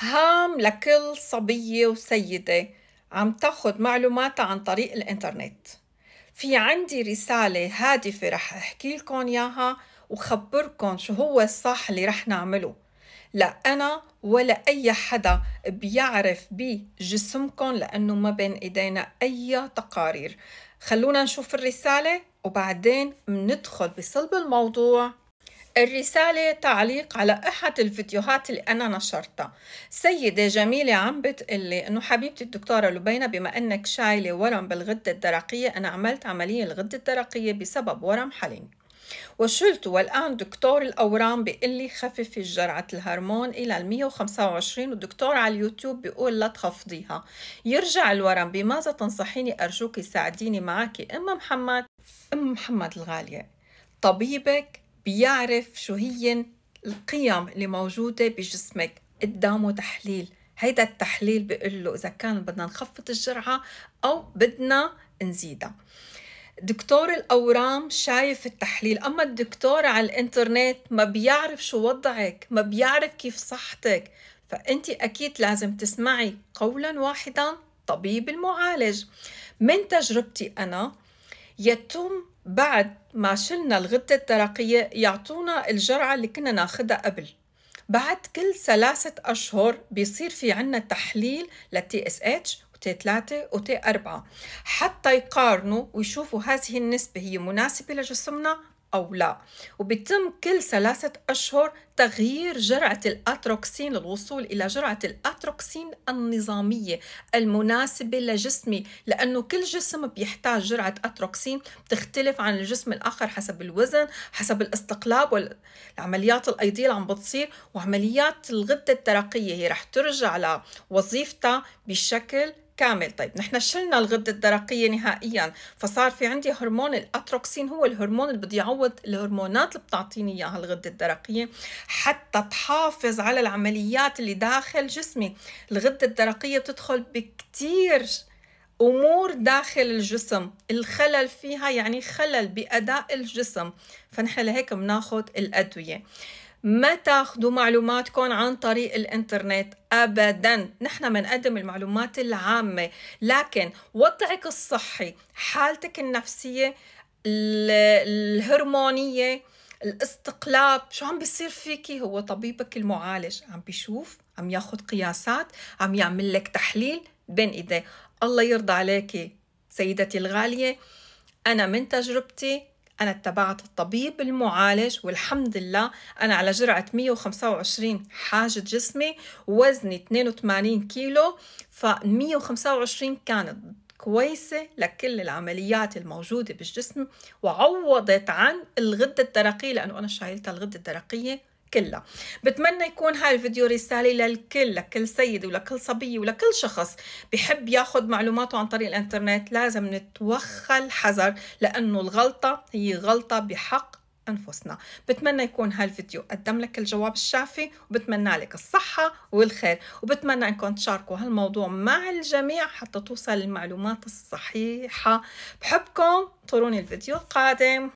هام لكل صبية وسيدة عم تاخد معلوماتها عن طريق الإنترنت في عندي رسالة هادفة رح أحكي لكم ياها وخبركم شو هو الصح اللي رح نعمله لا أنا ولا أي حدا بيعرف بجسمكم لأنه ما بين إيدينا أي تقارير خلونا نشوف الرسالة وبعدين مندخل بصلب الموضوع الرسالة تعليق على أحد الفيديوهات اللي أنا نشرتها سيدة جميلة عم بتقلي أنه حبيبتي الدكتورة لبينة بما أنك شايلة ورم بالغدة الدرقية أنا عملت عملية الغدة الدرقية بسبب ورم حليم وشلت والآن دكتور الأورام بيقول لي خففي جرعة الهرمون إلى ال 125 والدكتور على اليوتيوب بيقول لا تخفضيها يرجع الورم بماذا تنصحيني أرجوك ساعديني معك أم محمد أم محمد الغالية طبيبك بيعرف شو هي القيم اللي موجودة بجسمك قدامه تحليل هيدا التحليل بيقول له إذا كان بدنا نخفض الجرعة أو بدنا نزيدها دكتور الأورام شايف التحليل أما الدكتور على الإنترنت ما بيعرف شو وضعك ما بيعرف كيف صحتك فأنت أكيد لازم تسمعي قولا واحدا طبيب المعالج من تجربتي أنا يتم بعد ما شلنا الغدة الدرقية يعطونا الجرعة اللي كنا ناخدها قبل بعد كل ثلاثة أشهر بيصير في عنا تحليل للتي اس اتش وتي 3 وتي 4 حتى يقارنوا ويشوفوا هذه النسبة هي مناسبة لجسمنا أو لا وبيتم كل ثلاثة أشهر تغيير جرعة الأتروكسين للوصول إلى جرعة الأتروكسين النظامية المناسبة لجسمي لأنه كل جسم بيحتاج جرعة أتروكسين بتختلف عن الجسم الآخر حسب الوزن حسب الاستقلاب والعمليات الأيضية اللي عم بتصير وعمليات الغدة الدرقية هي رح ترجع لوظيفتها بشكل كامل طيب نحن شلنا الغدة الدرقية نهائيا فصار في عندي هرمون الأتروكسين هو الهرمون اللي بده يعوض الهرمونات اللي بتعطيني إياها الغدة الدرقية حتى تحافظ على العمليات اللي داخل جسمي الغدة الدرقية بتدخل بكتير امور داخل الجسم الخلل فيها يعني خلل باداء الجسم فنحن لهيك بناخذ الادويه ما تاخذوا معلوماتكم عن طريق الانترنت ابدا نحن بنقدم المعلومات العامه لكن وضعك الصحي حالتك النفسيه الهرمونيه الاستقلاب شو عم بيصير فيكي هو طبيبك المعالج عم بيشوف عم ياخذ قياسات عم يعمل لك تحليل بين ايديه الله يرضى عليكي سيدتي الغاليه انا من تجربتي أنا اتبعت الطبيب المعالج والحمد لله أنا على جرعة 125 حاجة جسمي وزني 82 كيلو ف 125 كانت كويسة لكل العمليات الموجودة بالجسم وعوضت عن الغدة الدرقية لأنه أنا شايلتها الغدة الدرقية كلها بتمنى يكون هاي الفيديو رسالة للكل لكل سيد ولكل صبية ولكل شخص بحب ياخد معلوماته عن طريق الانترنت لازم نتوخى الحذر لأنه الغلطة هي غلطة بحق أنفسنا بتمنى يكون هالفيديو قدم لك الجواب الشافي وبتمنى لك الصحة والخير وبتمنى أنكم تشاركوا هالموضوع مع الجميع حتى توصل المعلومات الصحيحة بحبكم انطروني الفيديو القادم